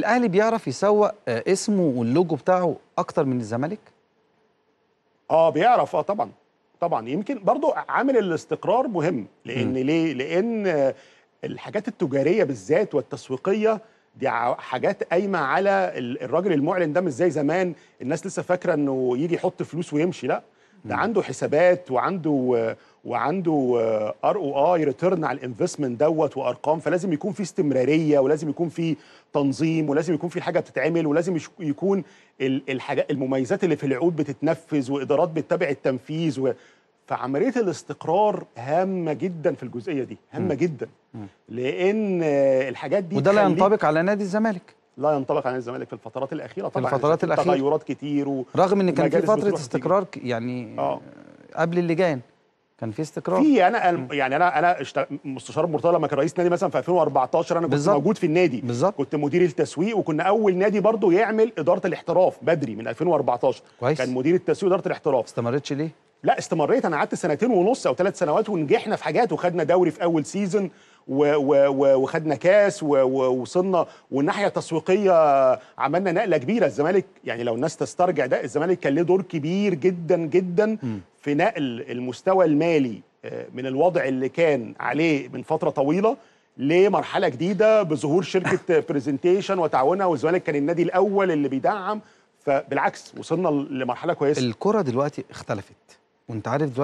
الاهلي بيعرف يسوق آه، اسمه واللوجو بتاعه اكتر من الزمالك اه بيعرف اه طبعا طبعا يمكن برضو عامل الاستقرار مهم لان م. ليه لان الحاجات التجاريه بالذات والتسويقيه دي حاجات قايمه على الراجل المعلن ده مش زي زمان الناس لسه فاكره انه يجي يحط فلوس ويمشي لا ده عنده حسابات وعنده وعنده ار او اي ريتيرن على الانفستمنت دوت وارقام فلازم يكون في استمراريه ولازم يكون في تنظيم ولازم يكون في حاجه بتتعمل ولازم يكون الحاجات المميزات اللي في العقود بتتنفذ وادارات بتتابع التنفيذ و فعمليه الاستقرار هامه جدا في الجزئيه دي هامه جدا لان الحاجات دي وده لا ينطبق على نادي الزمالك لا ينطبق على الزمالك في الفترات الاخيره طبعا الفترات الاخيره تغيرات كتير و... رغم ان كان في فتره استقرار يعني أوه. قبل اللجان كان في استقرار في انا يعني انا انا اشت... مستشار مرتضى لما كان رئيس نادي مثلا في 2014 انا كنت بالزبط. موجود في النادي بالزبط. كنت مدير التسويق وكنا اول نادي برضه يعمل اداره الاحتراف بدري من 2014 كويس. كان مدير التسويق واداره الاحتراف استمرتش ليه لا استمريت انا قعدت سنتين ونص او ثلاث سنوات ونجحنا في حاجات وخدنا دوري في اول سيزون وخدنا كاس ووصلنا والناحيه التسويقيه عملنا نقله كبيره الزمالك يعني لو الناس تسترجع ده الزمالك كان له دور كبير جدا جدا في نقل المستوى المالي آه، من الوضع اللي كان عليه من فتره طويله لمرحله جديده بظهور شركه برزنتيشن وتعاونها والزمالك كان النادي الاول اللي بيدعم فبالعكس وصلنا لمرحله كويسه الكره دلوقتي اختلفت وانت عارف دلوقتي